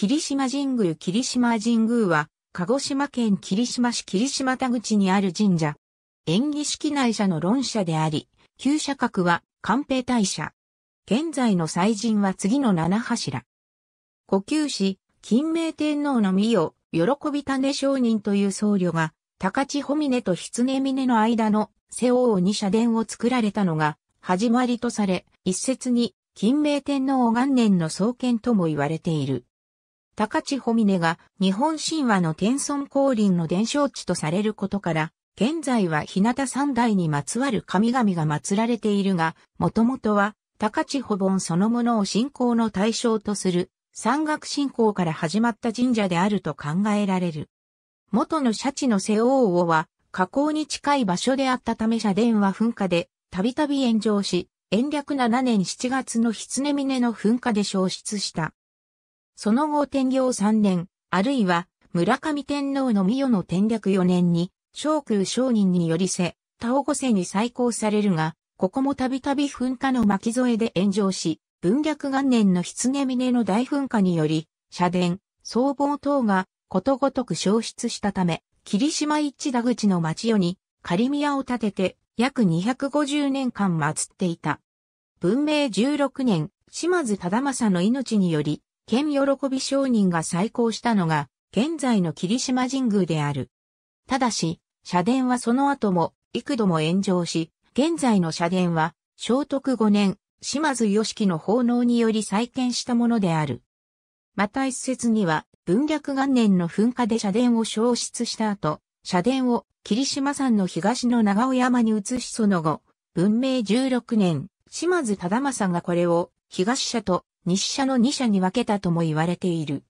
霧島神宮霧島神宮は、鹿児島県霧島市霧島田口にある神社。縁起式内社の論社であり、旧社格は官兵大社。現在の祭神は次の七柱。呼吸市、金明天皇の御を、喜び種商人という僧侶が、高千穂峰と狐峰の間の瀬王王に社殿を作られたのが、始まりとされ、一説に、金明天皇元年の創建とも言われている。高千穂峰が日本神話の天孫降臨の伝承地とされることから、現在は日向三代にまつわる神々が祀られているが、もともとは高千穂盆そのものを信仰の対象とする山岳信仰から始まった神社であると考えられる。元のシャチの瀬王王は河口に近い場所であったため社殿は噴火でたびたび炎上し、延暦7年7月の狐峰の噴火で消失した。その後天行三年、あるいは村上天皇の御代の天略四年に、昭空商人によりせ、田尾五世に再興されるが、ここもたびたび噴火の巻き添えで炎上し、文略元年の狐峰の大噴火により、社殿、僧帽等がことごとく消失したため、霧島一田口の町世に仮宮を建てて約250年間祀っていた。文明16年、島津忠正の命により、剣喜び商人が再興したのが、現在の霧島神宮である。ただし、社殿はその後も、幾度も炎上し、現在の社殿は、聖徳5年、島津義樹の奉納により再建したものである。また一説には、文略元年の噴火で社殿を消失した後、社殿を霧島山の東の長尾山に移しその後、文明16年、島津忠正がこれを東社と西社の2社に分けたとも言われている。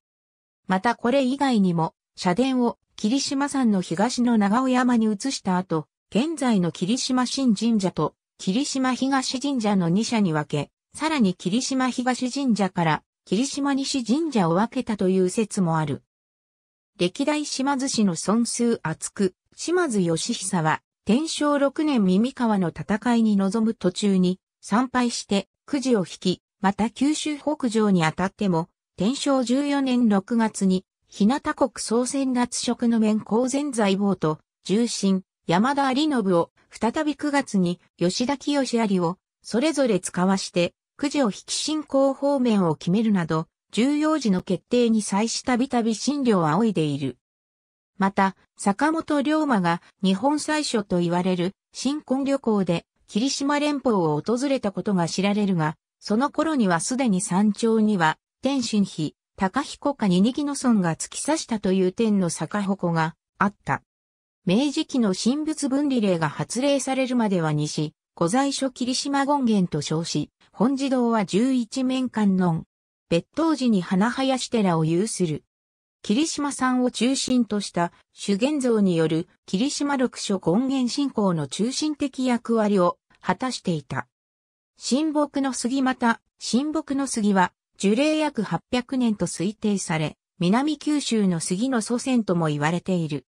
またこれ以外にも、社殿を霧島山の東の長尾山に移した後、現在の霧島新神社と霧島東神社の2社に分け、さらに霧島東神社から霧島西神社を分けたという説もある。歴代島津氏の尊数厚く、島津義久は、天正6年耳川の戦いに臨む途中に、参拝して、くじを引き、また九州北上にあたっても、天正14年6月に、日向国総選月職の面公前在坊と、重臣、山田有信を、再び9月に、吉田清有を、それぞれ使わして、九条引き進行方面を決めるなど、重要時の決定に際したびたび診療を仰いでいる。また、坂本龍馬が日本最初と言われる新婚旅行で霧島連邦を訪れたことが知られるが、その頃にはすでに山頂には、天津妃、高彦か二木の村が突き刺したという天の坂鉾があった。明治期の神仏分離令が発令されるまでは西、古在所霧島権現と称し、本寺堂は十一面観音。別当時に花林寺を有する。霧島さんを中心とした修験像による霧島六所権現信仰の中心的役割を果たしていた。神木の杉また、神木の杉は、樹齢約800年と推定され、南九州の杉の祖先とも言われている。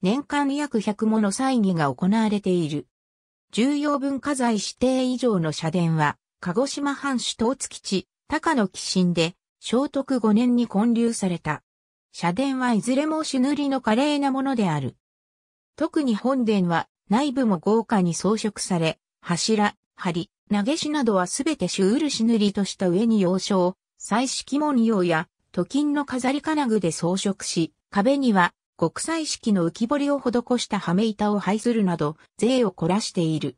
年間約100もの祭儀が行われている。重要文化財指定以上の社殿は、鹿児島藩主統月地、高野寄進で、聖徳5年に建立された。社殿はいずれも朱塗りの華麗なものである。特に本殿は内部も豪華に装飾され、柱、梁、投げ師などはすべてる。し、塗りとした上に洋章、彩色文様や、都金の飾り金具で装飾し、壁には国際式の浮き彫りを施した羽目板を配するなど、税を凝らしている。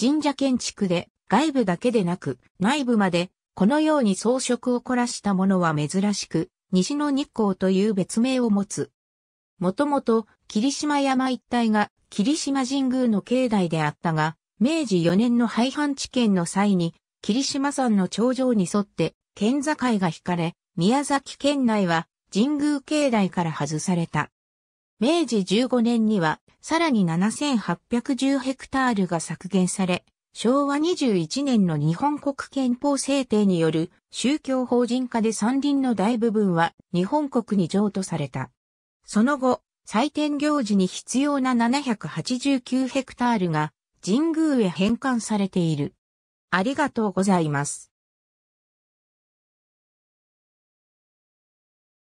神社建築で外部だけでなく内部までこのように装飾を凝らしたものは珍しく、西の日光という別名を持つ。もともと霧島山一帯が霧島神宮の境内であったが、明治4年の廃藩置県の際に、霧島山の頂上に沿って県境が引かれ、宮崎県内は神宮境内から外された。明治15年には、さらに7810ヘクタールが削減され、昭和21年の日本国憲法制定による宗教法人化で山林の大部分は日本国に譲渡された。その後、祭典行事に必要な789ヘクタールが神宮へ返還されている。ありがとうございます。